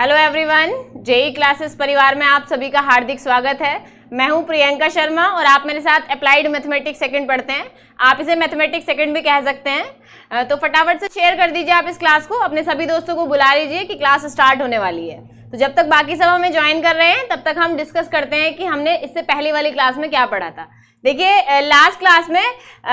hello everyone JEE classes परिवार में आप सभी का हार्दिक स्वागत है मैं हूं प्रियंका शर्मा और आप मेरे साथ अप्लाइड मैथमेटिक्स सेकंड पढ़ते हैं आप इसे मैथमेटिक्स सेकंड भी कह सकते हैं तो फटाफट से शेयर कर दीजिए आप इस क्लास को अपने सभी दोस्तों को बुला लीजिए कि क्लास स्टार्ट होने वाली है तो जब तक बाकी सब हमें ज्वाइन कर रहे हैं तब तक हम डिस्कस करते हैं कि हमने इससे पहले वाली क्लास में क्या पढ़ा था देखिए लास्ट क्लास में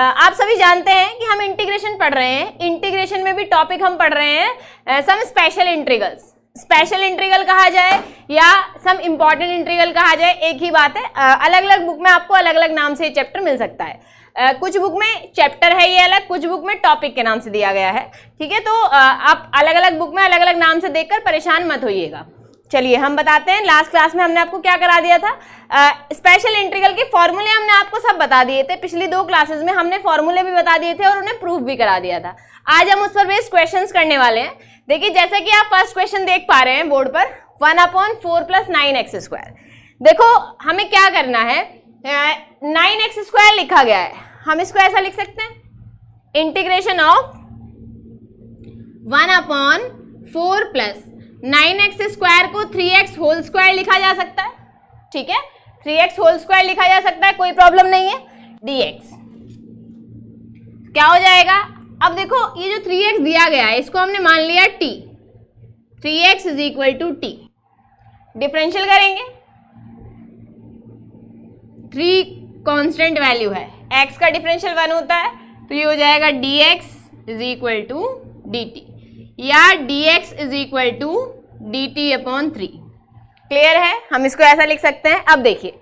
आप सभी जानते हैं कि हम इंटीग्रेशन पढ़ रहे हैं इंटीग्रेशन में भी टॉपिक हम पढ़ रहे हैं some special integrals special integral कहा जाए या सम इम्पॉर्टेंट इंट्रीगल कहा जाए एक ही बात है अलग अलग बुक में आपको अलग अलग नाम से ये चैप्टर मिल सकता है Uh, कुछ बुक में चैप्टर है ये अलग कुछ बुक में टॉपिक के नाम से दिया गया है ठीक है तो uh, आप अलग अलग बुक में अलग अलग नाम से देखकर परेशान मत होइएगा चलिए हम बताते हैं लास्ट क्लास में हमने आपको क्या करा दिया था स्पेशल uh, इंटीग्रल के फॉर्मूले हमने आपको सब बता दिए थे पिछली दो क्लासेस में हमने फॉर्मूले भी बता दिए थे और उन्हें प्रूफ भी करा दिया था आज हम उस पर बेस्ट क्वेश्चन करने वाले हैं देखिए जैसे कि आप फर्स्ट क्वेश्चन देख पा रहे हैं बोर्ड पर one upon four plus nine x square देखो हमें क्या करना है नाइन एक्स स्क्वायर लिखा गया है हम इसको ऐसा लिख सकते हैं integration of one upon four plus nine x square को थ्री एक्स होल स्क्वायर लिखा जा सकता है ठीक है थ्री एक्स होल स्क्वायर लिखा जा सकता है कोई प्रॉब्लम नहीं है डी एक्स क्या हो जाएगा अब देखो ये जो थ्री एक्स दिया गया है इसको हमने मान लिया t three x is equal to t differential करेंगे थ्री कॉन्स्टेंट वैल्यू है एक्स का डिफरेंशियल वन होता है तो ये हो जाएगा d x is equal to d t या d x is equal to d t upon three clear है हम इसको ऐसा लिख सकते हैं अब देखिए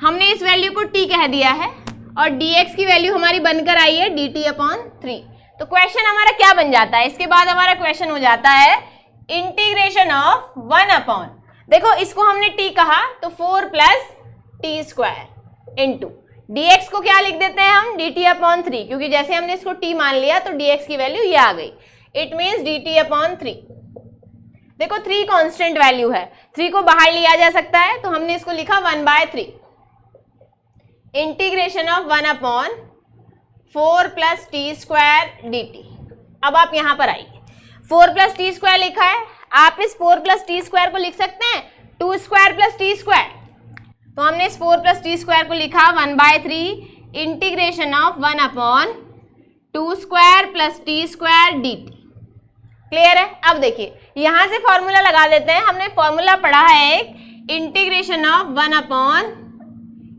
हमने इस वैल्यू को टी कह दिया है और डी एक्स की वैल्यू हमारी बनकर आई है डी टी अपॉन थ्री तो क्वेश्चन हमारा क्या बन जाता है इसके बाद हमारा क्वेश्चन हो जाता है इंटीग्रेशन ऑफ वन अपॉन देखो इसको हमने टी कहा तो four plus t square in d x को क्या लिख देते हैं हम डी टी अपॉन थ्री क्योंकि जैसे हमने इसको टी मान लिया तो डी एक्स की वैल्यू ये आ गई it means d t upon three देखो थ्री कॉन्स्टेंट वैल्यू है थ्री को बाहर लिया जा सकता है तो हमने इसको लिखा one by three integration of one upon four plus t square d t अब आप यहां पर आइए फोर प्लस टी स्क्वायर लिखा है आप इस फोर प्लस टी स्क्वायर को लिख सकते हैं two square plus t square तो हमने इस फोर प्लस टी स्क्वायर को लिखा one by three integration of one upon two square plus t square d t clear है अब देखिए यहां से फॉर्मूला लगा देते हैं हमने फॉर्मूला पढ़ा है एक integration of one upon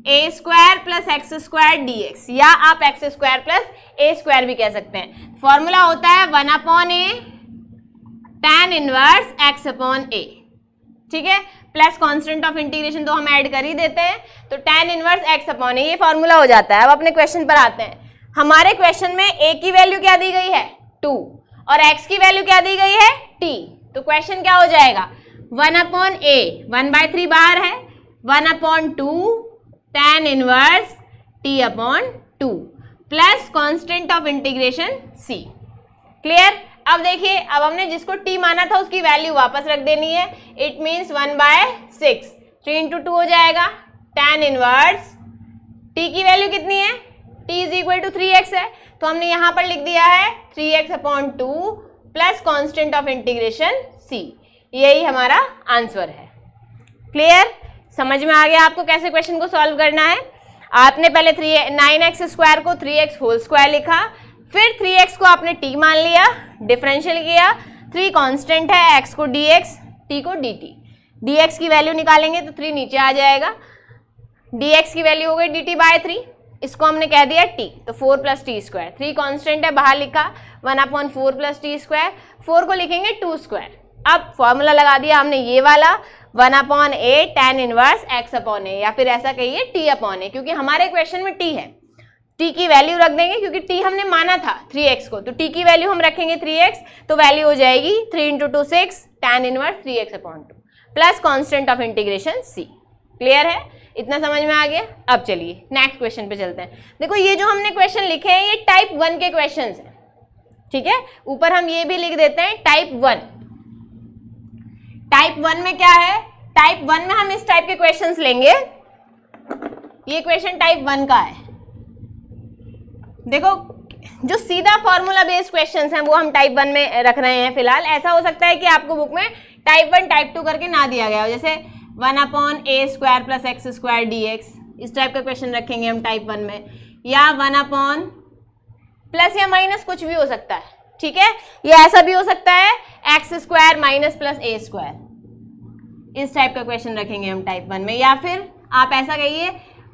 a square plus x square d x या आप x square plus a square भी कह सकते हैं फॉर्मूला होता है one upon a tan inverse x upon a ठीक है प्लस कांस्टेंट ऑफ इंटीग्रेशन तो हम ऐड कर ही देते हैं तो tan inverse x upon a ये फॉर्मूला हो जाता है अब अपने क्वेश्चन पर आते हैं हमारे क्वेश्चन में ए की वैल्यू क्या दी गई है टू और x की वैल्यू क्या दी गई है t तो क्वेश्चन क्या हो जाएगा one upon a one by three बाहर है one upon two tan inverse t upon two plus constant of integration c clear अब देखिए अब हमने जिसको t माना था उसकी वैल्यू वापस रख देनी है it means one by six three into two हो जाएगा टेन इनवर्स t की वैल्यू कितनी है t is equal to three x है तो हमने यहाँ पर लिख दिया है three x upon two plus constant of integration c यही हमारा आंसर है क्लियर समझ में आ गया आपको कैसे क्वेश्चन को सॉल्व करना है आपने पहले थ्री नाइन एक्स स्क्वायर को थ्री एक्स होल स्क्वायर लिखा फिर थ्री एक्स को आपने टी मान लिया डिफरेंशियल किया थ्री कांस्टेंट है एक्स को डी एक्स टी को डी टी डी एक्स की वैल्यू निकालेंगे तो थ्री नीचे आ जाएगा डी एक्स की वैल्यू हो गई डी टी बाय थ्री इसको हमने कह दिया टी तो four plus t square three constant है बाहर लिखा one upon four plus t square four को लिखेंगे टू स्क्वायर अब फॉर्मूला लगा दिया हमने ये वाला one upon a tan inverse x upon a या फिर ऐसा कहिए टी अपॉन ए क्योंकि हमारे क्वेश्चन में टी है टी की वैल्यू रख देंगे क्योंकि टी हमने माना था थ्री एक्स को तो टी की वैल्यू हम रखेंगे थ्री एक्स तो वैल्यू हो जाएगी three into two six tan inverse three x upon two plus constant of integration c clear है इतना समझ में आ गया अब चलिए नेक्स्ट क्वेश्चन पे चलते हैं देखो ये जो हमने क्वेश्चन लिखे हैं ये टाइप वन के क्वेश्चन हैं ठीक है ऊपर हम ये भी लिख देते हैं टाइप वन टाइप वन में क्या है टाइप वन में हम इस टाइप के क्वेश्चन लेंगे ये क्वेश्चन टाइप वन का है देखो जो सीधा फॉर्मूला बेस्ड क्वेश्चन हैं वो हम टाइप वन में रख रहे हैं फिलहाल ऐसा हो सकता है कि आपको बुक में टाइप वन टाइप टू करके ना दिया गया हो जैसे one upon a square plus x square d x इस टाइप का क्वेश्चन रखेंगे हम टाइप वन में या वन अपॉन प्लस या माइनस कुछ भी हो सकता है ठीक है या ऐसा भी हो सकता है x square minus plus a square इस टाइप का क्वेश्चन रखेंगे हम टाइप वन में या फिर आप ऐसा कहिए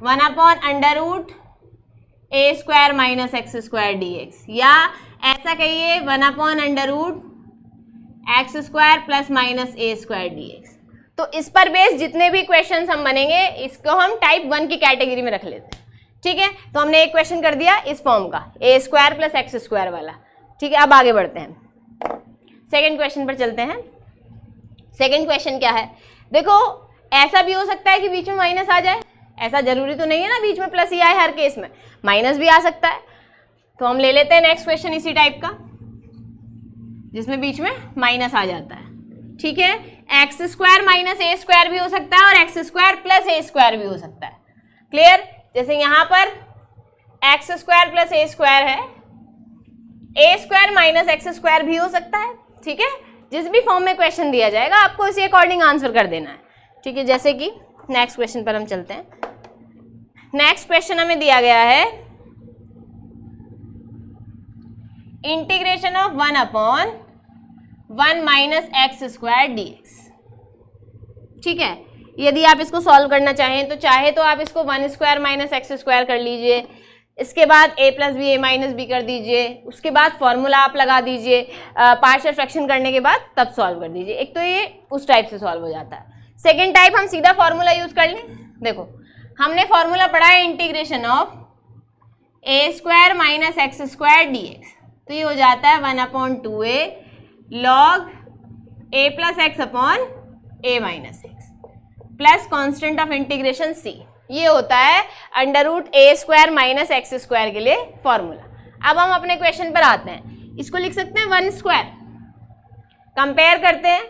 one upon under root a square minus x square d x या ऐसा कहिए one upon under root x square plus minus a square d x तो इस पर बेस जितने भी क्वेश्चन हम बनेंगे इसको हम टाइप वन की कैटेगरी में रख लेते हैं ठीक है तो हमने एक क्वेश्चन कर दिया इस फॉर्म का a square plus x square वाला ठीक है अब आगे बढ़ते हैं सेकेंड क्वेश्चन पर चलते हैं सेकेंड क्वेश्चन क्या है देखो ऐसा भी हो सकता है कि बीच में माइनस आ जाए ऐसा जरूरी तो नहीं है ना बीच में प्लस ही e आए हर केस में माइनस भी आ सकता है तो हम ले लेते हैं नेक्स्ट क्वेश्चन इसी टाइप का जिसमें बीच में माइनस आ जाता है ठीक है x square minus a square भी हो सकता है और x square plus a square भी हो सकता है क्लियर जैसे यहां पर x square plus a square है a square minus x square भी हो सकता है ठीक है जिस भी फॉर्म में क्वेश्चन दिया जाएगा आपको इसी अकॉर्डिंग आंसर कर देना है ठीक है जैसे कि नेक्स्ट क्वेश्चन पर हम चलते हैं नेक्स्ट क्वेश्चन हमें दिया गया है integration of one upon one minus x square d ठीक है यदि आप इसको सॉल्व करना चाहें तो चाहे तो आप इसको one square minus x square कर लीजिए इसके बाद a plus b a minus b कर दीजिए उसके बाद फॉर्मूला आप लगा दीजिए पार्शल फ्रैक्शन करने के बाद तब सॉल्व कर दीजिए एक तो ये उस टाइप से सॉल्व हो जाता है सेकेंड टाइप हम सीधा फॉर्मूला यूज़ कर लें देखो हमने फॉर्मूला पढ़ा है integration of a square minus x square d तो ये हो जाता है one upon two a log a plus x upon a minus x plus constant of integration c ये होता है under root a square minus x square के लिए फॉर्मूला अब हम अपने क्वेश्चन पर आते हैं इसको लिख सकते हैं वन स्क्वायर कंपेयर करते हैं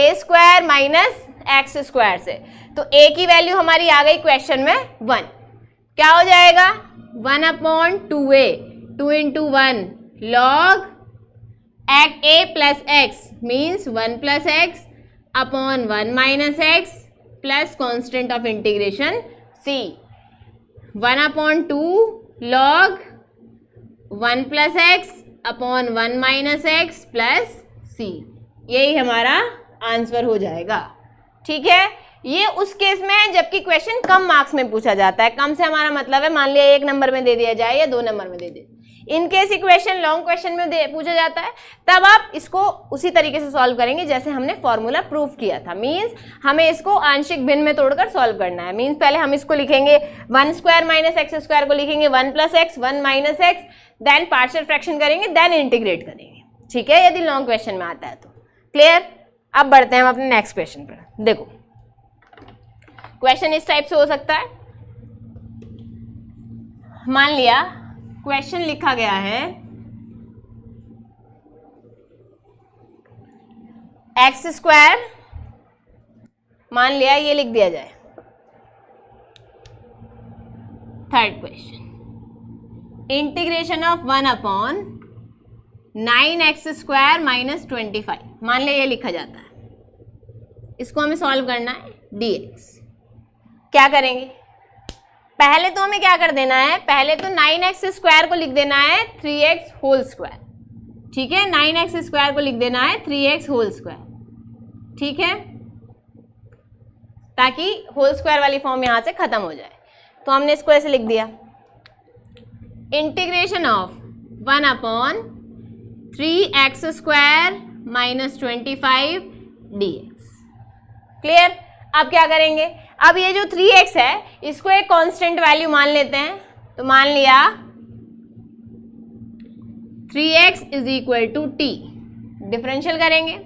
a square minus x square से तो ए की वैल्यू हमारी आ गई क्वेश्चन में वन क्या हो जाएगा one upon two a two into one log x a plus x means one plus x upon one minus x plus constant of integration c one upon two log one plus x upon one minus x plus c यही हमारा answer हो जाएगा ठीक है ये उस case में है जबकि क्वेश्चन कम मार्क्स में पूछा जाता है कम से हमारा मतलब है मान लिया एक नंबर में दे दिया जाए या दो नंबर में दे दिया इनकेस इक्वेशन लॉन्ग क्वेश्चन में पूछा जाता है तब आप इसको उसी तरीके से सॉल्व करेंगे जैसे हमने फॉर्मूला प्रूव किया था मीन्स हमें इसको आंशिक भिन्न में तोड़कर सॉल्व करना है मीन्स पहले हम इसको लिखेंगे one square minus x square को लिखेंगे one plus x one minus x then partial fraction करेंगे देन इंटीग्रेट करेंगे ठीक है यदि लॉन्ग क्वेश्चन में आता है तो क्लियर अब बढ़ते हैं हम अपने नेक्स्ट क्वेश्चन पर देखो क्वेश्चन इस टाइप से हो सकता है मान लिया क्वेश्चन लिखा गया है एक्स स्क्वायर मान लिया ये लिख दिया जाए third question integration of one upon nine x square minus twenty five मान लिया ये लिखा जाता है इसको हमें सॉल्व करना है डी क्या करेंगे पहले तो हमें क्या कर देना है पहले तो नाइन एक्स स्क्वायर को लिख देना है थ्री एक्स होल स्क्वायर ठीक है नाइन एक्स स्क्वायर को लिख देना है थ्री एक्स होल स्क्वायर ठीक है ताकि होल स्क्वायर वाली फॉर्म यहाँ से ख़त्म हो जाए तो हमने इसको ऐसे लिख दिया integration of one upon three x square minus twenty five d x clear अब क्या करेंगे अब ये जो थ्री एक्स है इसको एक कांस्टेंट वैल्यू मान लेते हैं तो मान लिया three x is equal to t differential करेंगे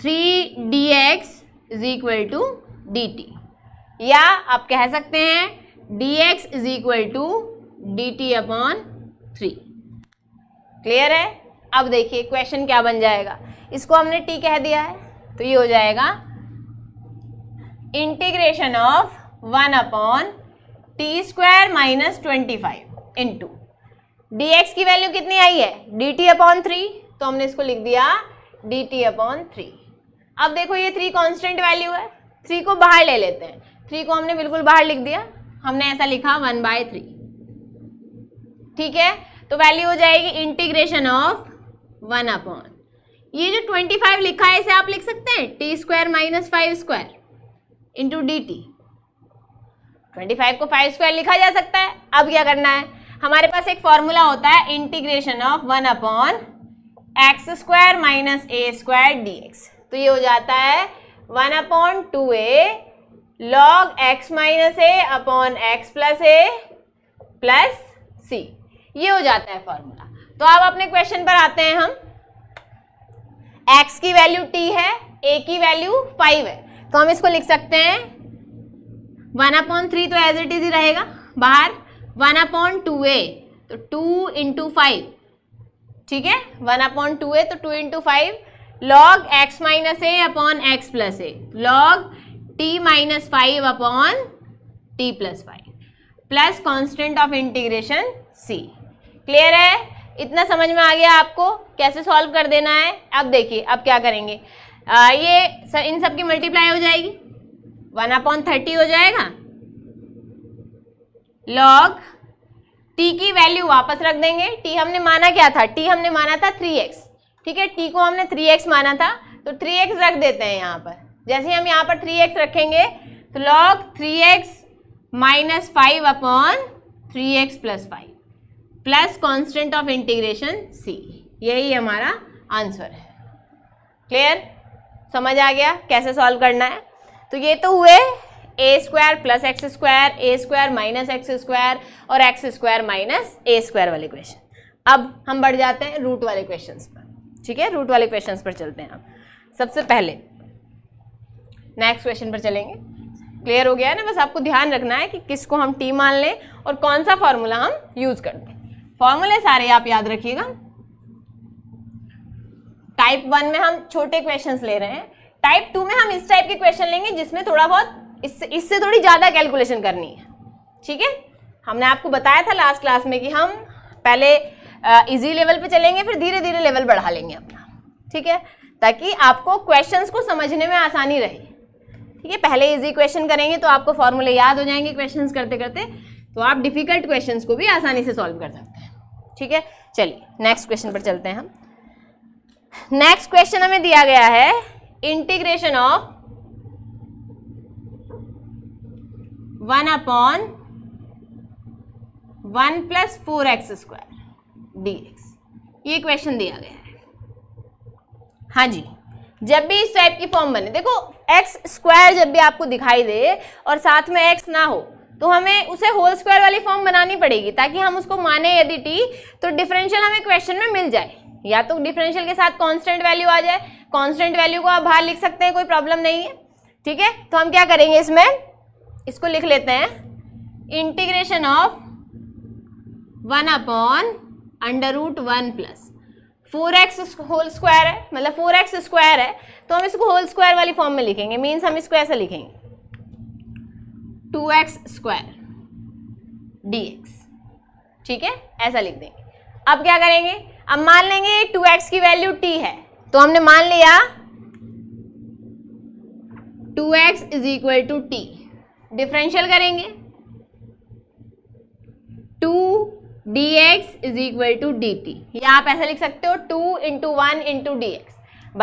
three d x is equal to d t या आप कह सकते हैं dx x is equal to d t upon three clear है अब देखिए क्वेश्चन क्या बन जाएगा इसको हमने टी कह दिया है तो ये हो जाएगा integration of one upon t square minus twenty five into d x की वैल्यू कितनी आई है डी टी अपॉन थ्री तो हमने इसको लिख दिया डी टी अपॉन थ्री अब देखो ये थ्री कांस्टेंट वैल्यू है थ्री को बाहर ले लेते हैं थ्री को हमने बिल्कुल बाहर लिख दिया हमने ऐसा लिखा वन बाय थ्री ठीक है तो वैल्यू हो जाएगी इंटीग्रेशन ऑफ वन अपॉन ये जो ट्वेंटी फाइव लिखा है इसे आप लिख सकते हैं t square minus five square into d t twenty five को फाइव स्क्वायर लिखा जा सकता है अब क्या करना है हमारे पास एक फॉर्मूला होता है integration of one upon x square minus a square d x तो ये हो जाता है one upon two a log x minus a upon x plus a plus c ये हो जाता है फॉर्मूला तो अब अपने क्वेश्चन पर आते हैं हम एक्स की वैल्यू टी है ए की वैल्यू फाइव है तो हम इसको लिख सकते हैं वन अपॉन थ्री तो एज इट इज ही रहेगा बाहर वन अपॉन टू ए तो टू इंटू फाइव ठीक है वन अपॉन टू ए तो two into five log x minus a upon x plus a log t minus five upon t plus five plus constant of integration c clear है इतना समझ में आ गया आपको कैसे सॉल्व कर देना है अब देखिए अब क्या करेंगे आ, ये सर इन सब की मल्टीप्लाई हो जाएगी वन अपॉन थर्टी हो जाएगा लॉग टी की वैल्यू वापस रख देंगे टी हमने माना क्या था टी हमने माना था थ्री एक्स ठीक है टी को हमने थ्री एक्स माना था तो थ्री एक्स रख देते हैं यहाँ पर जैसे हम यहाँ पर थ्री एक्स रखेंगे तो log three x minus five upon three x plus five plus constant of integration c यही हमारा आंसर है क्लियर समझ आ गया कैसे सॉल्व करना है तो ये तो हुए a square plus x square a square minus x square और x square minus a square वाले क्वेश्चन अब हम बढ़ जाते हैं रूट वाले क्वेश्चंस पर ठीक है रूट वाले क्वेश्चंस पर चलते हैं हम सबसे पहले नेक्स्ट क्वेश्चन पर चलेंगे क्लियर हो गया है ना बस आपको ध्यान रखना है कि किसको हम टी मान लें और कौन सा फॉर्मूला हम यूज़ कर दें फॉर्मूले सारे आप याद रखिएगा टाइप वन में हम छोटे क्वेश्चन ले रहे हैं टाइप टू में हम इस टाइप के क्वेश्चन लेंगे जिसमें थोड़ा बहुत इससे इससे थोड़ी ज़्यादा कैलकुलेशन करनी है ठीक है हमने आपको बताया था लास्ट क्लास में कि हम पहले इजी लेवल पे चलेंगे फिर धीरे धीरे लेवल बढ़ा लेंगे अपना ठीक है ताकि आपको क्वेश्चंस को समझने में आसानी रहे ठीक है पहले इजी क्वेश्चन करेंगे तो आपको फॉर्मूले याद हो जाएंगे क्वेश्चन करते करते तो आप डिफिकल्ट क्वेश्चन को भी आसानी से सॉल्व कर सकते हैं ठीक है चलिए नेक्स्ट क्वेश्चन पर चलते हैं हम नेक्स्ट क्वेश्चन हमें दिया गया है integration of one upon one plus four x square d x ये क्वेश्चन दिया गया है हाँ जी जब भी इस टाइप की फॉर्म बने देखो एक्स स्क्वायर जब भी आपको दिखाई दे और साथ में एक्स ना हो तो हमें उसे होल स्क्वायर वाली फॉर्म बनानी पड़ेगी ताकि हम उसको माने यदि टी तो डिफरेंशियल हमें क्वेश्चन में मिल जाए या तो डिफरेंशियल के साथ कांस्टेंट वैल्यू आ जाए कांस्टेंट वैल्यू को आप बाहर लिख सकते हैं कोई प्रॉब्लम नहीं है ठीक है तो हम क्या करेंगे इसमें इसको लिख लेते हैं integration of one upon under root one plus four x whole square है मतलब फोर एक्स स्क्वायर है तो हम इसको होल स्क्वायर वाली फॉर्म में लिखेंगे मीन्स हम इसको ऐसा लिखेंगे two x square d x ठीक है ऐसा लिख देंगे अब क्या करेंगे अब मान लेंगे टू एक्स की वैल्यू टी है तो हमने मान लिया two x is equal to t differential करेंगे two d x is equal to d t या आप ऐसा लिख सकते हो two into one into d x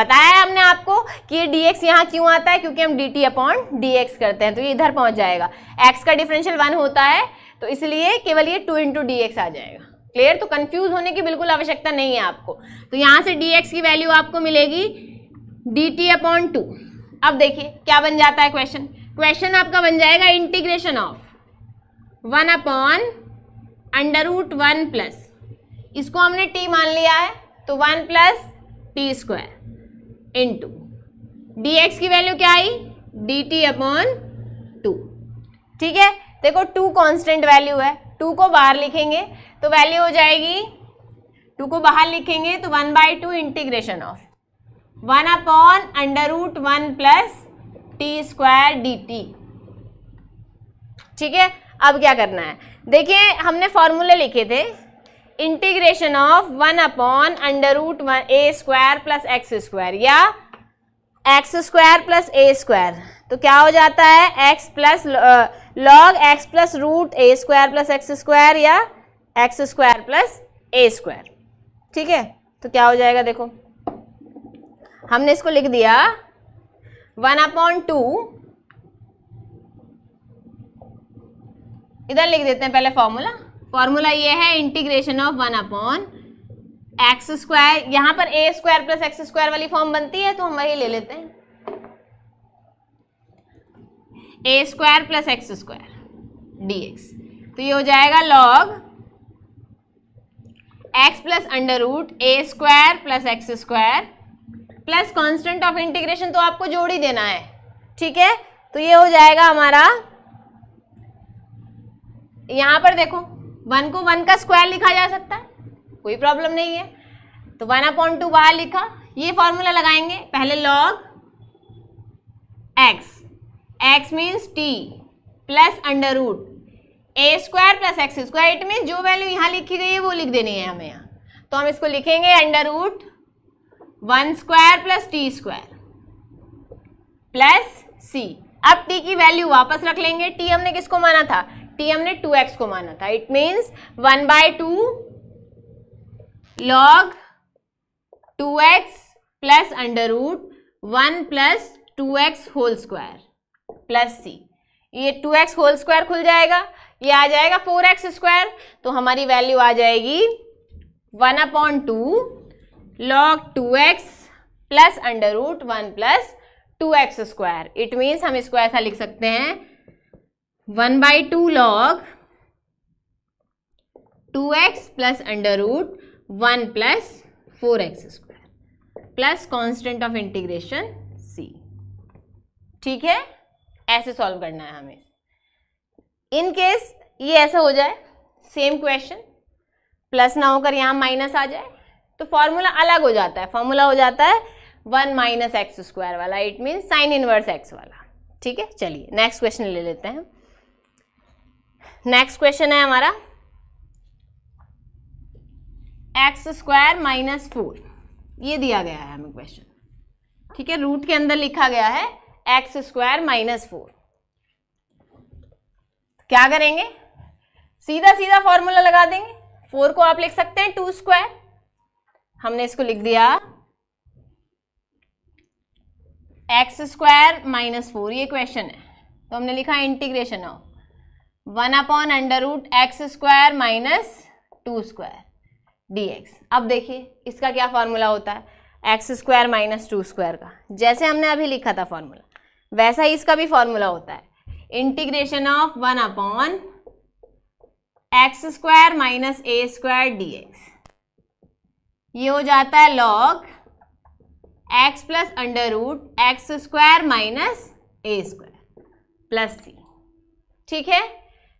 बताया है हमने आपको कि ये डी एक्स यहाँ क्यों आता है क्योंकि हम d t upon d x करते हैं तो ये इधर पहुंच जाएगा एक्स का डिफरेंशियल वन होता है तो इसलिए केवल ये टू इंटू डी एक्स आ जाएगा क्लियर तो कंफ्यूज होने की बिल्कुल आवश्यकता नहीं है आपको तो यहाँ से डी की वैल्यू आपको मिलेगी डी टी अपॉन टू अब देखिए क्या बन जाता है क्वेश्चन क्वेश्चन आपका बन जाएगा integration of one upon under root one plus इसको हमने टी मान लिया है तो one plus t square into d x की वैल्यू क्या आई डी टी अपॉन टू ठीक है देखो टू कांस्टेंट वैल्यू है टू को बाहर लिखेंगे तो वैल्यू हो जाएगी टू को बाहर लिखेंगे तो one by two integration of one upon under root one plus t square d t ठीक है अब क्या करना है देखिए हमने फॉर्मूले लिखे थे integration of one upon under root one a square plus x square या x square plus a square तो क्या हो जाता है x plus log x plus root a square plus x square या x square plus a square ठीक है तो क्या हो जाएगा देखो हमने इसको लिख दिया वन अपॉन टू इधर लिख देते हैं पहले फॉर्मूला फॉर्मूला ये है integration of one upon x square यहां पर a square plus x square वाली फॉर्म बनती है तो हम वही ले लेते हैं a square plus x square d x तो ये हो जाएगा log x plus under root a square plus x square plus constant of integration तो आपको जोड़ ही देना है ठीक है तो ये हो जाएगा हमारा यहां पर देखो वन को वन का स्क्वायर लिखा जा सकता है कोई प्रॉब्लम नहीं है तो वन अपॉइंट टू बाहर लिखा ये फॉर्मूला लगाएंगे पहले log x x means t plus under root a square plus x square it mean जो वैल्यू यहाँ लिखी गई है वो लिख देनी है हमें यहाँ तो हम इसको लिखेंगे under root one square plus t square plus c अब टी की वैल्यू वापस रख लेंगे टी हमने किसको माना था टी हमने टू एक्स को माना था it means one by two log two x plus under root one plus two x whole square plus c ये टू एक्स होल स्क्वायर खुल जाएगा ये आ जाएगा फोर एक्स स्क्वायर तो हमारी वैल्यू आ जाएगी one upon two log two x plus under root one plus two x square it means हम इसको ऐसा लिख सकते हैं one by two log two x plus under root one plus four x square plus constant of integration c ठीक है ऐसे solve करना है हमें इन केस ये ऐसा हो जाए सेम क्वेश्चन प्लस ना होकर यहाँ माइनस आ जाए तो फॉर्मूला अलग हो जाता है फॉर्मूला हो जाता है वन माइनस एक्स स्क्वायर वाला it mean sine inverse x वाला ठीक है चलिए नेक्स्ट क्वेश्चन ले लेते हैं नेक्स्ट क्वेश्चन है हमारा एक्स स्क्वायर माइनस फोर ये दिया गया है हमें क्वेश्चन ठीक है रूट के अंदर लिखा गया है एक्स स्क्वायर माइनस फोर क्या करेंगे सीधा सीधा फॉर्मूला लगा देंगे फोर को आप लिख सकते हैं टू स्क्वायर हमने इसको लिख दिया एक्स स्क्वायर माइनस फोर ये क्वेश्चन है तो हमने लिखा integration of one upon under root x square minus two square d x अब देखिए इसका क्या फॉर्मूला होता है x square minus two square का जैसे हमने अभी लिखा था फॉर्मूला वैसा ही इसका भी फॉर्मूला होता है integration of one upon x square minus a square x ये हो जाता है log x plus under root x square minus a square plus c ठीक है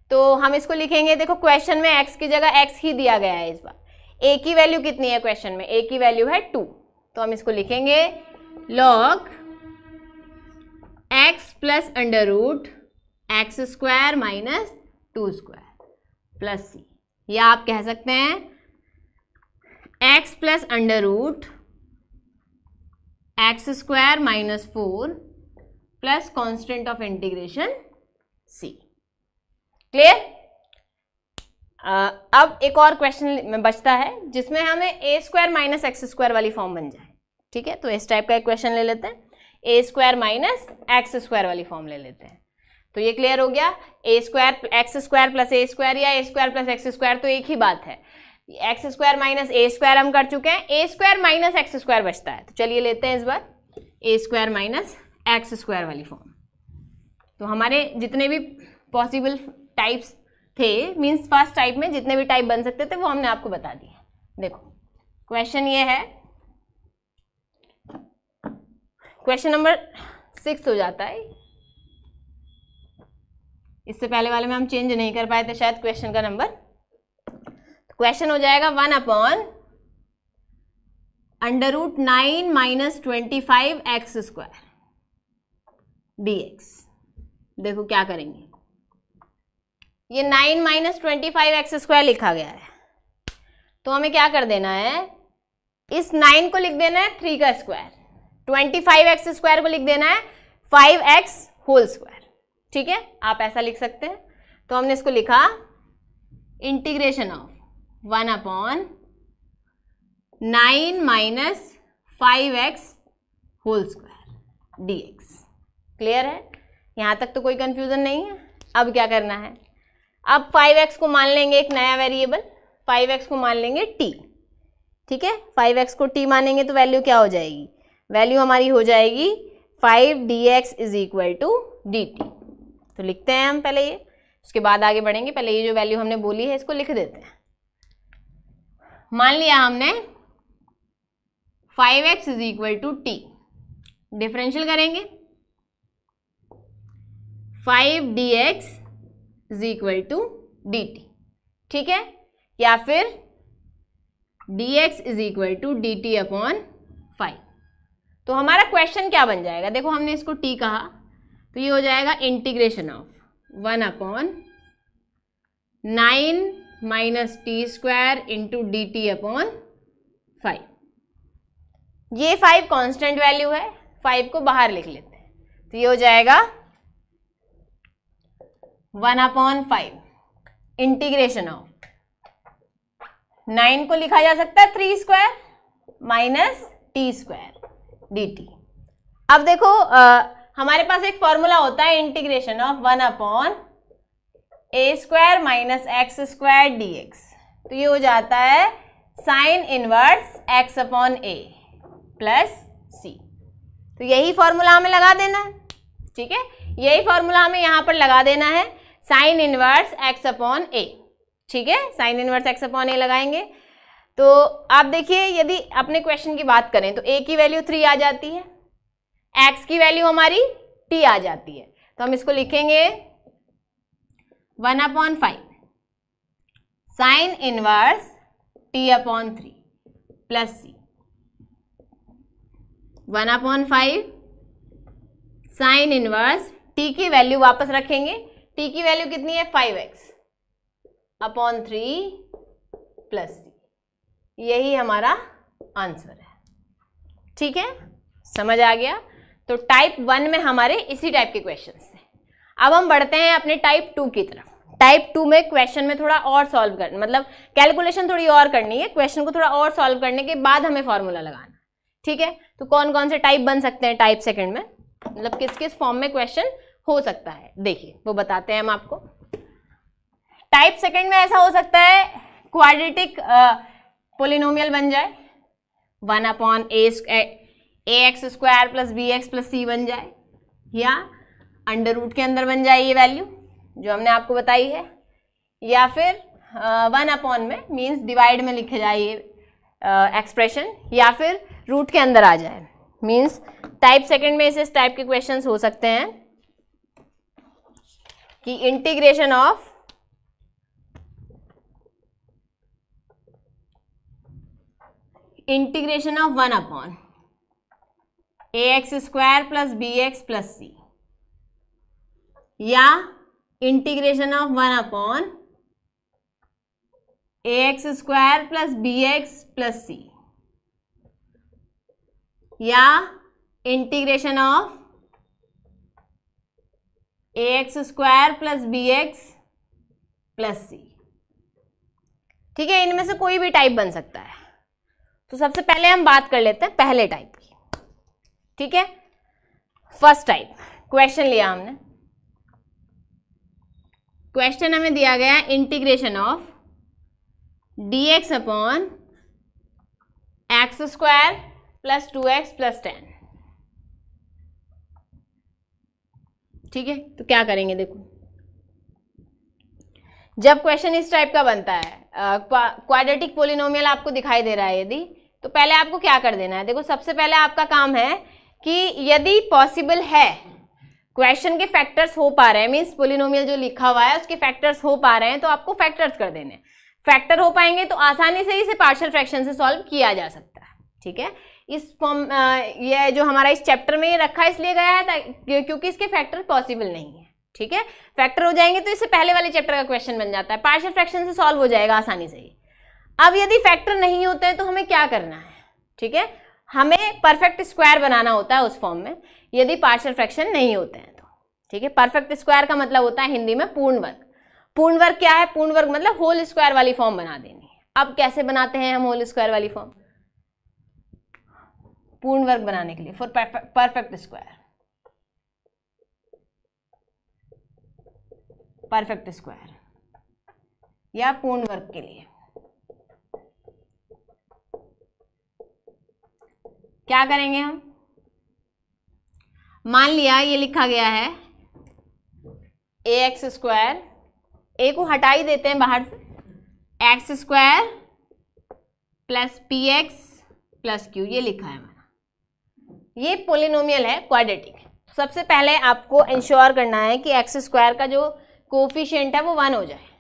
तो हम इसको लिखेंगे देखो क्वेश्चन में एक्स की जगह एक्स ही दिया गया है इस बार ए की वैल्यू कितनी है क्वेश्चन में ए की वैल्यू है टू तो हम इसको लिखेंगे log x plus under root x square minus two square plus c या आप कह सकते हैं x plus under root x square minus four plus constant of integration c clear अब एक और क्वेश्चन बचता है जिसमें हमें a square minus x square वाली फॉर्म बन जाए ठीक है तो इस टाइप का एक क्वेश्चन ले लेते हैं a square minus x square वाली फॉर्म ले लेते हैं तो ये क्लियर हो गया a square x square plus a square या a square plus x square तो एक ही बात है x square minus a square हम कर चुके हैं a square minus x square बचता है तो चलिए लेते हैं इस बार a square minus x square वाली फॉर्म तो हमारे जितने भी पॉसिबल टाइप्स थे मीन्स फर्स्ट टाइप में जितने भी टाइप बन सकते थे वो हमने आपको बता दिए देखो क्वेश्चन ये है क्वेश्चन नंबर सिक्स हो जाता है इससे पहले वाले में हम चेंज नहीं कर पाए थे शायद क्वेश्चन का नंबर क्वेश्चन तो हो जाएगा one upon under root nine minus twenty five x square d x देखो क्या करेंगे ये nine minus twenty five x square लिखा गया है तो हमें क्या कर देना है इस नाइन को लिख देना है थ्री का square twenty five x square को लिख देना है फाइव एक्स होल स्क्वायर ठीक है आप ऐसा लिख सकते हैं तो हमने इसको लिखा integration of one upon nine minus five x whole square d x clear है यहाँ तक तो कोई कन्फ्यूज़न नहीं है अब क्या करना है अब फाइव एक्स को मान लेंगे एक नया वेरिएबल फाइव एक्स को मान लेंगे टी ठीक है फाइव एक्स को टी मानेंगे तो वैल्यू क्या हो जाएगी वैल्यू हमारी हो जाएगी five d x is equal to d t तो लिखते हैं हम पहले ये उसके बाद आगे बढ़ेंगे पहले ये जो वैल्यू हमने बोली है इसको लिख देते हैं मान लिया हमने five x is equal to t differential करेंगे five d x is equal to d t ठीक है या फिर d x is equal to d t upon five तो हमारा क्वेश्चन क्या बन जाएगा देखो हमने इसको टी कहा तो ये हो जाएगा integration of one upon nine minus t square into d t upon five ये फाइव कांस्टेंट वैल्यू है फाइव को बाहर लिख लेते हैं तो ये हो जाएगा one upon five integration of nine को लिखा जा सकता है three square minus t square d t अब देखो आ, हमारे पास एक फॉर्मूला होता है integration of one upon a square minus x square d x तो ये हो जाता है sine inverse x upon a plus c तो यही फॉर्मूला हमें लगा देना है ठीक है यही फॉर्मूला हमें यहाँ पर लगा देना है sine inverse x upon a ठीक है sine inverse x upon a लगाएंगे तो आप देखिए यदि अपने क्वेश्चन की बात करें तो ए की वैल्यू थ्री आ जाती है एक्स की वैल्यू हमारी टी आ जाती है तो हम इसको लिखेंगे one upon five sine inverse t upon three plus c one upon five sine inverse t की वैल्यू वापस रखेंगे टी की वैल्यू कितनी है five x upon three plus c यही हमारा आंसर है ठीक है समझ आ गया तो टाइप वन में हमारे इसी टाइप के क्वेश्चन अब हम बढ़ते हैं अपने टाइप टू की तरफ टाइप टू में क्वेश्चन में थोड़ा और सॉल्व कर मतलब कैलकुलेशन थोड़ी और करनी है क्वेश्चन को थोड़ा और सॉल्व करने के बाद हमें फॉर्मूला लगाना ठीक है तो कौन कौन से टाइप बन सकते हैं टाइप सेकंड में मतलब किस किस फॉर्म में क्वेश्चन हो सकता है देखिए वो बताते हैं हम आपको टाइप सेकंड में ऐसा हो सकता है क्वाड्रेटिक पोलिनोमियल बन जाए one upon a x square plus b x plus c बन जाए या अंडर रूट के अंदर बन जाए ये वैल्यू जो हमने आपको बताई है या फिर वन अपॉन में मीन्स डिवाइड में लिखे जाए ये एक्सप्रेशन या फिर रूट के अंदर आ जाए मीन्स टाइप सेकंड में इस टाइप के क्वेश्चन हो सकते हैं कि integration of integration of one upon a x square plus b x plus c या integration of one upon a x square plus b x plus c या integration of a x square plus b x plus c ठीक है इनमें से कोई भी type बन सकता है तो सबसे पहले हम बात कर लेते हैं पहले टाइप की ठीक है फर्स्ट टाइप क्वेश्चन लिया हमने क्वेश्चन हमें दिया गया है integration of d x upon x square plus two x plus ten ठीक है तो क्या करेंगे देखो जब क्वेश्चन इस टाइप का बनता है क्वाड्रेटिक पोलिनोमियल आपको दिखाई दे रहा है यदि तो पहले आपको क्या कर देना है देखो सबसे पहले आपका काम है कि यदि पॉसिबल है क्वेश्चन के फैक्टर्स हो पा रहे हैं मीन्स पोलिनोमियल जो लिखा हुआ है उसके फैक्टर्स हो पा रहे हैं तो आपको फैक्टर्स कर देने फैक्टर हो पाएंगे तो आसानी से इसे पार्शल फ्रैक्शन से सॉल्व किया जा सकता है ठीक है इस फॉर्म ये जो हमारा इस चैप्टर में ये रखा इसलिए गया है क्योंकि इसके फैक्टर पॉसिबल नहीं है ठीक है फैक्टर हो जाएंगे तो इससे पहले वाले चैप्टर का क्वेश्चन बन जाता है पार्शल फ्रैक्शन से सॉल्व हो जाएगा आसानी से ही अब यदि फैक्टर नहीं होते हैं तो हमें क्या करना है ठीक है हमें परफेक्ट स्क्वायर बनाना होता है उस फॉर्म में यदि पार्शियल फ्रैक्शन नहीं होते हैं तो ठीक है परफेक्ट स्क्वायर का मतलब होता है हिंदी में पूर्ण वर्ग पूर्ण वर्ग क्या है पूर्ण वर्ग मतलब होल स्क्वायर वाली फॉर्म बना देनी है अब कैसे बनाते हैं हम होल स्क्वायर वाली फॉर्म पूर्ण वर्ग बनाने के लिए for perfect square perfect square या पूर्ण वर्ग के लिए क्या करेंगे हम मान लिया ये लिखा गया है ए एक्स स्क्वायर ए को हटा ही देते हैं बाहर से x square plus p x plus q ये लिखा है हमारा ये पोलिनोमियल है क्वाड्रेटिक सबसे पहले आपको इंश्योर करना है कि एक्स स्क्वायर का जो कोफिशियंट है वो वन हो जाए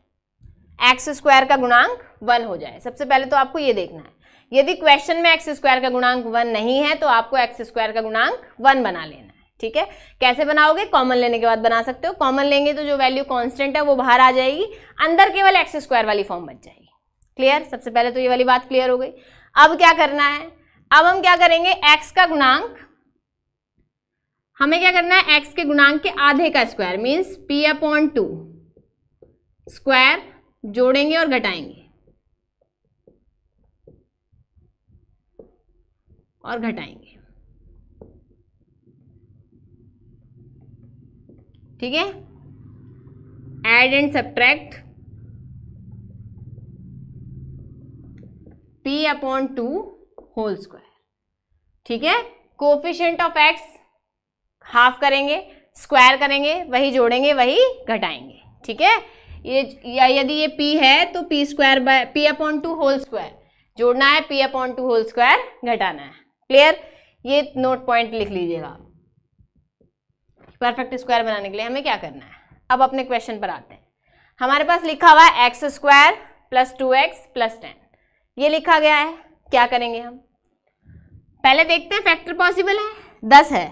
एक्स स्क्वायर का गुणांक वन हो जाए सबसे पहले तो आपको ये देखना है यदि क्वेश्चन में एक्स स्क्वायर का गुणांक वन नहीं है तो आपको एक्स स्क्वायर का गुणांक वन बना लेना है ठीक है कैसे बनाओगे कॉमन लेने के बाद बना सकते हो कॉमन लेंगे तो जो वैल्यू कॉन्स्टेंट है वो बाहर आ जाएगी अंदर केवल एक्स स्क्वायर वाली फॉर्म बच जाएगी क्लियर सबसे पहले तो ये वाली बात क्लियर हो गई अब क्या करना है अब हम क्या करेंगे एक्स का गुणांक हमें क्या करना है एक्स के गुणांक के आधे का square means p upon two square जोड़ेंगे और घटाएंगे और घटाएंगे ठीक है add and subtract p upon two whole square ठीक है कोफिशियंट ऑफ एक्स हाफ करेंगे स्क्वायर करेंगे वही जोड़ेंगे वही घटाएंगे ठीक है ये या यदि ये पी है तो p square by p upon two whole square जोड़ना है p upon two whole square घटाना है क्लियर ये नोट पॉइंट लिख लीजिएगा परफेक्ट स्क्वायर बनाने के लिए हमें क्या करना है अब अपने क्वेश्चन पर आते हैं हमारे पास लिखा हुआ है x square plus two x plus ten ये लिखा गया है क्या करेंगे हम पहले देखते हैं फैक्टर पॉसिबल है दस है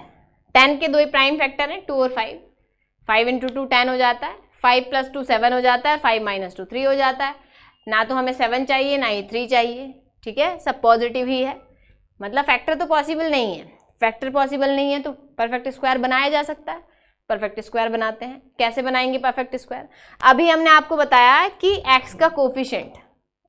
टेन के दो ही प्राइम फैक्टर हैं टू और five five into two ten हो जाता है फाइव प्लस टू सेवन हो जाता है फाइव माइनस टू थ्री हो जाता है ना तो हमें सेवन चाहिए ना ही थ्री चाहिए ठीक है सब पॉजिटिव ही है मतलब फैक्टर तो पॉसिबल नहीं है फैक्टर पॉसिबल नहीं है तो परफेक्ट स्क्वायर बनाया जा सकता है परफेक्ट स्क्वायर बनाते हैं कैसे बनाएंगे परफेक्ट स्क्वायर अभी हमने आपको बताया कि एक्स का कोफिशेंट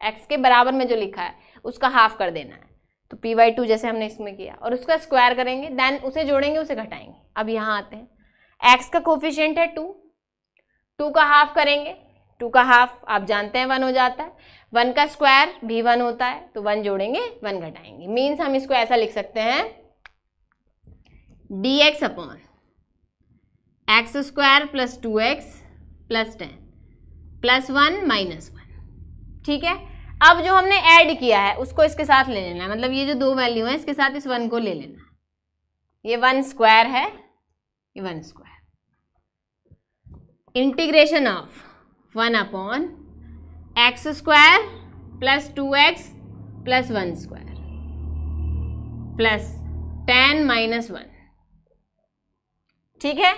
एक्स के बराबर में जो लिखा है उसका हाफ कर देना है तो पी वाई टू जैसे हमने इसमें किया और उसका स्क्वायर करेंगे देन उसे जोड़ेंगे उसे घटाएंगे अब यहाँ आते हैं एक्स का कोफिशियंट है टू टू का हाफ करेंगे टू का हाफ आप जानते हैं वन हो जाता है वन का स्क्वायर भी वन होता है तो वन जोड़ेंगे वन घटाएंगे मीन्स हम इसको ऐसा लिख सकते हैं d x upon x square plus two x plus ten plus one minus one ठीक है अब जो हमने ऐड किया है उसको इसके साथ ले लेना है मतलब ये जो दो वैल्यू है इसके साथ इस वन को ले लेना है ये वन स्क्वायर है ये one square integration of one upon x square plus two x plus one square plus ten minus one ठीक है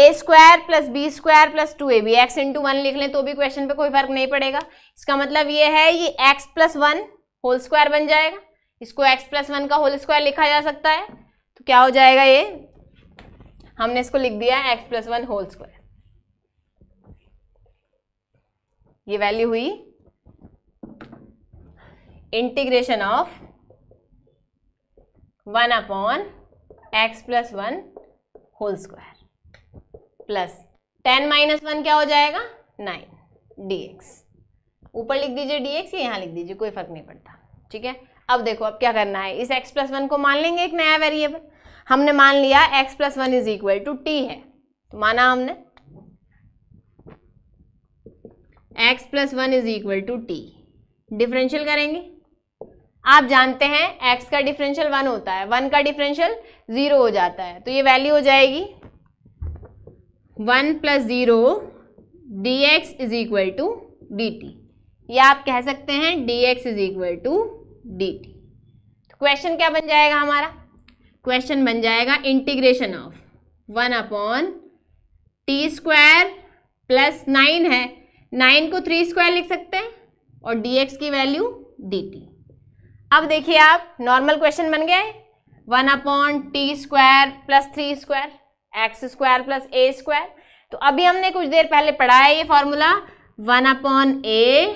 a square plus b square plus two a b x into one लिख लें तो भी question पे कोई फर्क नहीं पड़ेगा इसका मतलब ये है ये x plus one whole square बन जाएगा इसको एक्स प्लस वन का होल स्क्वायर लिखा जा सकता है तो क्या हो जाएगा ये हमने इसको लिख दिया है x plus one whole square ये वैल्यू हुई integration of one upon x plus one whole square plus ten minus one क्या हो जाएगा नाइन डीएक्स ऊपर लिख दीजिए डीएक्स या यहां लिख दीजिए कोई फर्क नहीं पड़ता ठीक है अब देखो अब क्या करना है इस एक्स प्लस वन को मान लेंगे एक नया वेरिएबल हमने मान लिया x plus one is equal to t है तो माना हमने x plus one is equal to t differential करेंगे आप जानते हैं x का डिफरेंशियल वन होता है वन का डिफरेंशियल जीरो हो जाता है तो ये वैल्यू हो जाएगी one plus zero d x is equal to d t या आप कह सकते हैं d x is equal to d t question क्या बन जाएगा हमारा क्वेश्चन बन जाएगा integration of one upon t square plus nine है नाइन को थ्री स्क्वायर लिख सकते हैं और डी एक्स की वैल्यू डी टी अब देखिए आप नॉर्मल क्वेश्चन बन गए one upon t square plus three square x square plus a square तो अभी हमने कुछ देर पहले पढ़ा है ये formula one upon a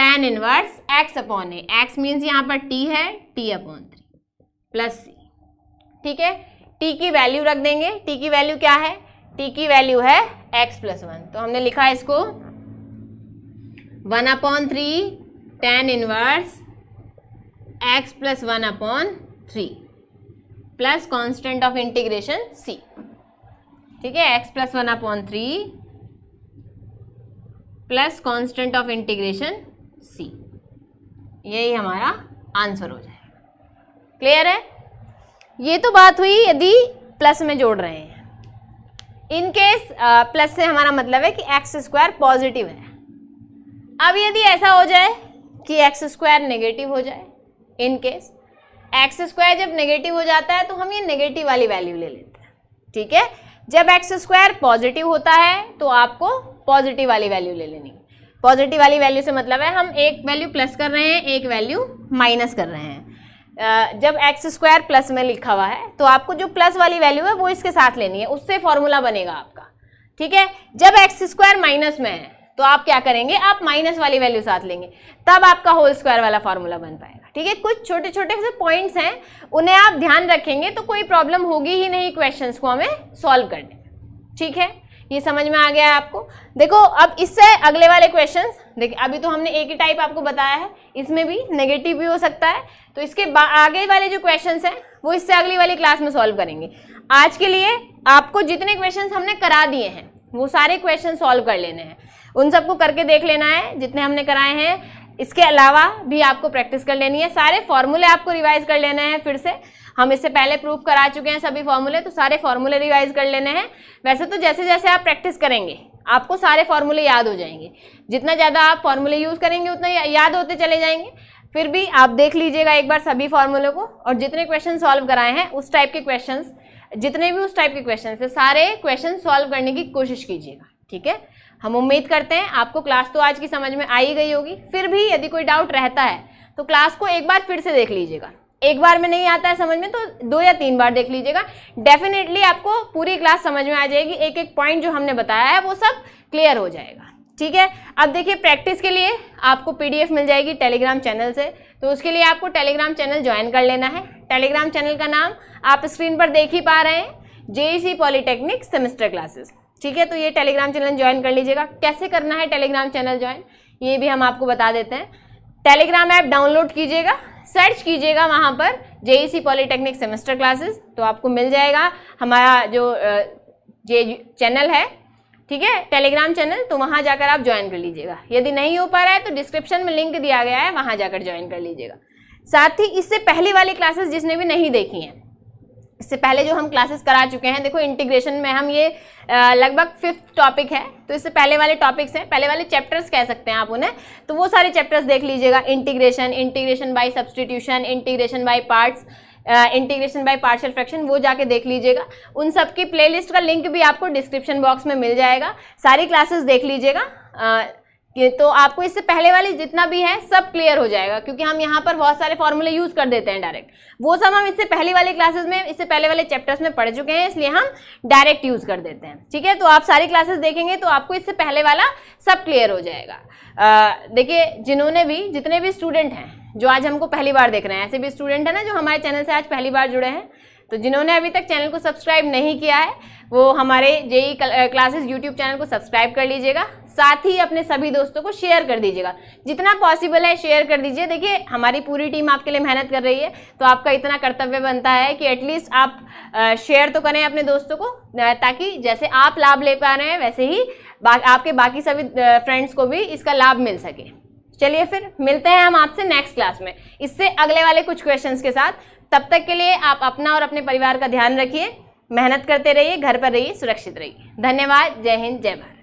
tan inverse x upon a x means यहाँ पर टी है t upon three plus c ठीक है टी की वैल्यू रख देंगे टी की वैल्यू क्या है टी की वैल्यू है एक्स प्लस वन तो हमने लिखा है इसको one upon three tan inverse x plus one upon three plus constant of integration c ठीक है x plus one upon three plus constant of integration c यही हमारा आंसर हो जाए क्लियर है ये तो बात हुई यदि प्लस में जोड़ रहे हैं इन केस प्लस से हमारा मतलब है कि एक्स स्क्वायर पॉजिटिव है अब यदि ऐसा हो जाए कि एक्स स्क्वायर नेगेटिव हो जाए इन केस एक्स स्क्वायर जब नेगेटिव हो जाता है तो हम ये नेगेटिव वाली वैल्यू ले लेते हैं ठीक है जब एक्स स्क्वायर पॉजिटिव होता है तो आपको पॉजिटिव वाली वैल्यू ले लेनी पॉजिटिव वाली वैल्यू से मतलब है हम एक वैल्यू प्लस कर रहे हैं एक वैल्यू माइनस कर रहे हैं जब एक्स स्क्वायर प्लस में लिखा हुआ है तो आपको जो प्लस वाली वैल्यू है वो इसके साथ लेनी है उससे फॉर्मूला बनेगा आपका ठीक है जब एक्स स्क्वायर माइनस में है तो आप क्या करेंगे आप माइनस वाली वैल्यू साथ लेंगे तब आपका होल स्क्वायर वाला फॉर्मूला बन पाएगा ठीक है कुछ छोटे छोटे से पॉइंट्स हैं उन्हें आप ध्यान रखेंगे तो कोई प्रॉब्लम होगी ही नहीं क्वेश्चन को हमें सॉल्व करने ठीक है ये समझ में आ गया है आपको देखो अब इससे अगले वाले क्वेश्चन देखिए अभी तो हमने एक ही टाइप आपको बताया है इसमें भी नेगेटिव भी हो सकता है तो इसके आगे वाले जो क्वेश्चन हैं वो इससे अगली वाली क्लास में सॉल्व करेंगे आज के लिए आपको जितने क्वेश्चन हमने करा दिए हैं वो सारे क्वेश्चन सॉल्व कर लेने हैं उन सबको करके देख लेना है जितने हमने कराए हैं इसके अलावा भी आपको प्रैक्टिस कर लेनी है सारे फॉर्मूले आपको रिवाइज कर लेना है फिर से हम इससे पहले प्रूफ करा चुके हैं सभी फॉर्मूले तो सारे फॉर्मूले रिवाइज कर लेने हैं वैसे तो जैसे जैसे आप प्रैक्टिस करेंगे आपको सारे फॉर्मूले याद हो जाएंगे जितना ज़्यादा आप फॉर्मूले यूज़ करेंगे उतना याद होते चले जाएंगे फिर भी आप देख लीजिएगा एक बार सभी फॉर्मूले को और जितने क्वेश्चन सॉल्व कराए हैं उस टाइप के क्वेश्चन जितने भी उस टाइप के क्वेश्चन है सारे क्वेश्चन सॉल्व करने की कोशिश कीजिएगा ठीक है हम उम्मीद करते हैं आपको क्लास तो आज की समझ में आई गई होगी फिर भी यदि कोई डाउट रहता है तो क्लास को एक बार फिर से देख लीजिएगा एक बार में नहीं आता है समझ में तो दो या तीन बार देख लीजिएगा डेफिनेटली आपको पूरी क्लास समझ में आ जाएगी एक एक पॉइंट जो हमने बताया है वो सब क्लियर हो जाएगा ठीक है अब देखिए प्रैक्टिस के लिए आपको पीडीएफ मिल जाएगी टेलीग्राम चैनल से तो उसके लिए आपको टेलीग्राम चैनल ज्वाइन कर लेना है टेलीग्राम चैनल का नाम आप स्क्रीन पर देख ही पा रहे हैं सी पॉलीटेक्निक सेमेस्टर क्लासेस ठीक है तो ये टेलीग्राम चैनल ज्वाइन कर लीजिएगा कैसे करना है टेलीग्राम चैनल ज्वाइन ये भी हम आपको बता देते हैं टेलीग्राम ऐप डाउनलोड कीजिएगा सर्च कीजिएगा वहाँ पर सी पॉलिटेक्निक सेमेस्टर क्लासेस तो आपको मिल जाएगा हमारा जो जे चैनल है ठीक है टेलीग्राम चैनल तो वहाँ जाकर आप ज्वाइन कर लीजिएगा यदि नहीं हो पा रहा है तो डिस्क्रिप्शन में लिंक दिया गया है वहाँ जाकर ज्वाइन कर लीजिएगा साथ ही इससे पहले वाली क्लासेस जिसने भी नहीं देखी हैं इससे पहले जो हम क्लासेस करा चुके हैं देखो इंटीग्रेशन में हम ये लगभग फिफ्थ टॉपिक है तो इससे पहले वाले टॉपिक्स हैं पहले वाले चैप्टर्स कह सकते हैं आप उन्हें तो वो सारे चैप्टर्स देख लीजिएगा integration integration by substitution integration by parts integration by partial fraction वो जाके देख लीजिएगा उन सब की प्लेलिस्ट का लिंक भी आपको डिस्क्रिप्शन बॉक्स में मिल जाएगा सारी क्लासेस देख लीजिएगा ये तो आपको इससे पहले वाली जितना भी है सब क्लियर हो जाएगा क्योंकि हम यहाँ पर बहुत सारे फॉर्मूले यूज़ कर देते हैं डायरेक्ट वो सब हम इससे पहले वाले क्लासेस में इससे पहले वाले चैप्टर्स में पढ़ चुके हैं इसलिए हम डायरेक्ट यूज़ कर देते हैं ठीक है तो आप सारी क्लासेस देखेंगे तो आपको इससे पहले वाला सब क्लियर हो जाएगा देखिए जिन्होंने भी जितने भी स्टूडेंट हैं जो आज हमको पहली बार देख रहे हैं ऐसे भी स्टूडेंट हैं ना जो हमारे चैनल से आज पहली बार जुड़े हैं तो जिन्होंने अभी तक चैनल को सब्सक्राइब नहीं किया है वो हमारे जेई क्लासेस यूट्यूब चैनल को सब्सक्राइब कर लीजिएगा साथ ही अपने सभी दोस्तों को शेयर कर दीजिएगा जितना पॉसिबल है शेयर कर दीजिए देखिए हमारी पूरी टीम आपके लिए मेहनत कर रही है तो आपका इतना कर्तव्य बनता है कि एटलीस्ट आप शेयर तो करें अपने दोस्तों को ताकि जैसे आप लाभ ले पा रहे हैं वैसे ही बा, आपके बाकी सभी फ्रेंड्स को भी इसका लाभ मिल सके चलिए फिर मिलते हैं हम आपसे नेक्स्ट क्लास में इससे अगले वाले कुछ क्वेश्चन के साथ तब तक के लिए आप अपना और अपने परिवार का ध्यान रखिए मेहनत करते रहिए घर पर रहिए सुरक्षित रहिए धन्यवाद जय हिंद जय भारत